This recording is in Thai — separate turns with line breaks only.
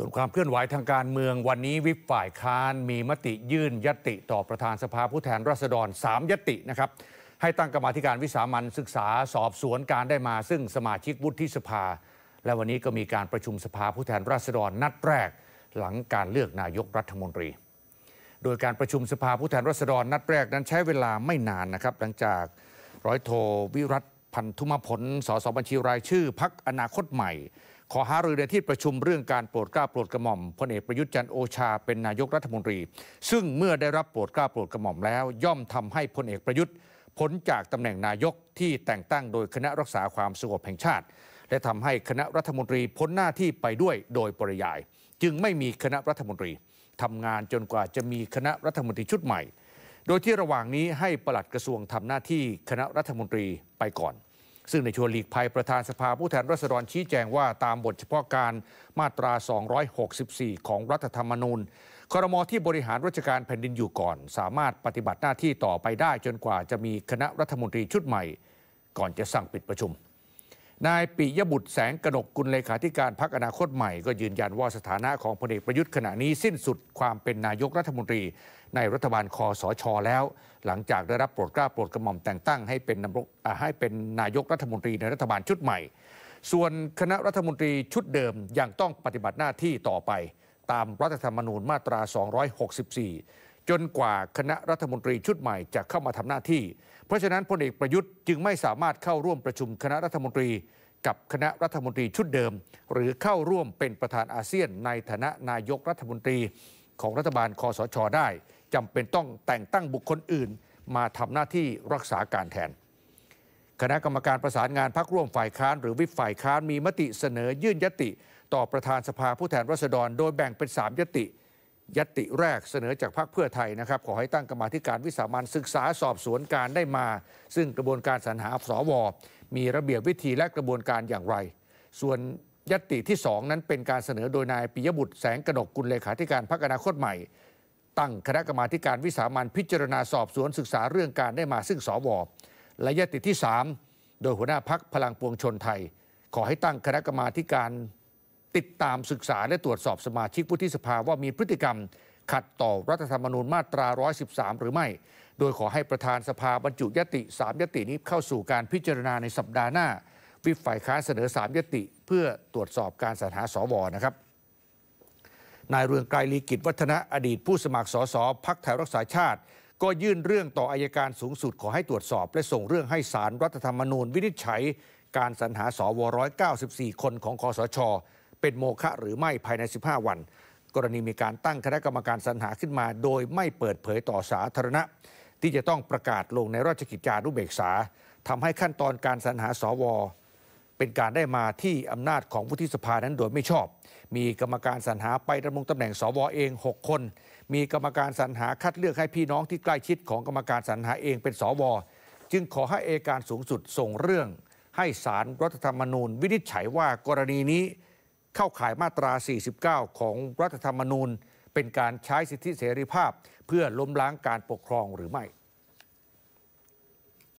ส่วนความเคลื่อนไหวทางการเมืองวันนี้วิปฝ่ายค้าน มีมติยื่นยติต่อประธานสภาผู้แทนราษฎร 3ยตินะครับให้ตั้งกรรมธิการวิสามันศึกษาสอบสวนการได้มาซึ่งสมาชิกวุฒิสภา และวันนี้ก็มีการประชุมสภาผู้แทนราษฎรนัดแรก หลังการเลือกนายกรัฐมนตรี โดยการประชุมสภาผู้แทนราษฎรนัดแรกนั้นใช้เวลาไม่นานนะครับหลังจาก ร้อยโท วิรัตพันธุมพลสสบัญชีรายชื่อพักอนาคตใหม่ขอหารือในที่ประชุมเรื่องการโปรดกล้าโปรดกระหม่อมพลเอกประยุทธ์จันโอชาเป็น นายกรัฐมนตรี ซึ่งเมื่อได้รับโปรดกล้าโปรดกระหม่อมแล้วย่อมทำให้พลเอกประยุทธ์พ้นจากตำแหน่งนายกที่แต่งตั้งโดยคณะรักษาความสงบแห่งชาติ และทำให้คณะรัฐมนตรีพ้นหน้าที่ไปด้วยโดยปริยาย จึงไม่มีคณะรัฐมนตรี ทำงานจนกว่าจะมีคณะรัฐมนตรีชุดใหม่ โดยที่ระหว่างนี้ให้ปลัดกระทรวงทำหน้าที่คณะรัฐมนตรีไปก่อนซึ่งในชวนหลีกภัย ประธานสภาผู้แทนราษฎรชี้แจงว่าตามบทเฉพาะการมาตรา 264 ของรัฐธรรมนูญครมที่บริหารราชการแผ่นดินอยู่ก่อน สามารถปฏิบัติหน้าที่ต่อไปได้จนกว่าจะมีคณะรัฐมนตรีชุดใหม่ ก่อนจะสั่งปิดประชุมนายปิยบุตรแสงกนกกุลเลขาธิการพักอนาคตใหม่ ก็ยืนยันว่าสถานะของพลเอกประยุทธ์ขณะนี้สิ้นสุดความเป็นนายกรัฐมนตรีในรัฐบาลคอสชอแล้ว หลังจากได้รับโปรดเกล้าโปรดกระหม่อมแต่งตั้งให้เป็นให้เป็นนายกรัฐมนตรีในรัฐบาลชุดใหม่ ส่วนคณะรัฐมนตรีชุดเดิมยังต้องปฏิบัติหน้าที่ต่อไป ตามรัฐธรรมนูญมาตรา 264จนกว่าคณะรัฐมนตรีชุดใหม่จะเข้ามาทำหน้าที่ เพราะฉะนั้นพลเอกประยุทธ์จึงไม่สามารถเข้าร่วมประชุมคณะรัฐมนตรี กับคณะรัฐมนตรีชุดเดิม หรือเข้าร่วมเป็นประธานอาเซียน ในฐานะนายกรัฐมนตรีของรัฐบาลคอสชอได้ จำเป็นต้องแต่งตั้งบุคคลอื่น มาทำหน้าที่รักษาการแทน คณะกรรมการประสานงานพักร่วมฝ่ายค้านหรือวิปฝ่ายค้านมีมติเสนอยื่นยติ ต่อประธานสภาผู้แทนราษฎร โดยแบ่งเป็น3ยติยติแรกเสนอจากพรรคเพื่อไทยนะครับ ขอให้ตั้งกรรมาการวิสามันศึกษาสอบสวนการได้มา ซึ่งกระบวนการสรรหาสวมีระเบียบวิธีและกระบวนการอย่างไร ส่วนยติที่ 2 นั้นเป็นการเสนอโดยนายปิยบุตรแสงกนกกุลเลขาธิการพรรคอนาคตใหม่ ตั้งคณะกรรมาการวิสามันพิจารณาสอบสวนศึกษาเรื่องการได้มา ซึ่งสวและยติที่ 3 โดยหัวหน้าพักพลังปวงชนไทย ขอให้ตั้งคณะกรรมาการติดตามศึกษาและตรวจสอบสมาชิกวุฒิสภาว่ามีพฤติกรรม ขัดต่อรัฐธรรมนูญมาตรา113หรือไม่ โดยขอให้ประธานสภาบรรจุยติ 3 ยตินี้เข้าสู่การพิจารณาในสัปดาห์หน้า วิฝ่ายค้านเสนอ3ยติเพื่อตรวจสอบการสถหาสวนะครับ นายเรืองไกรลีกิจวัฒนะอดีตผู้สมัครสสพักไทยรักษาชาติ ก็ยื่นเรื่องต่ออายการสูงสุดขอให้ตรวจสอบและส่งเรื่องให้สารรัฐธรรมนูญวินิจฉัยการสรรหาสว194คนของคอสชเป็นโมฆะหรือไม่ภายใน 15 วัน กรณีมีการตั้งคณะกรรมการสรรหาขึ้นมา โดยไม่เปิดเผยต่อสาธารณะ ที่จะต้องประกาศลงในราชกิจจานุเบกษา ทำให้ขั้นตอนการสรรหาสว เป็นการได้มาที่อำนาจของวุฒิสภานั้นโดยไม่ชอบ มีกรรมการสรรหาไปดำรงตำแหน่งสวเอง 6 คน มีกรรมการสรรหาคัดเลือกให้พี่น้องที่ใกล้ชิดของกรรมการสรรหาเองเป็นสวจึงขอให้เอการสูงสุดส่งเรื่อง ให้สารรัฐธรรมนูญวินิจฉัยว่ากรณีนี้เข้าข่ายมาตรา 49 ของรัฐธรรมนูญ เป็นการใช้สิทธิเสรีภาพเพื่อล้มล้างการปกครองหรือไม่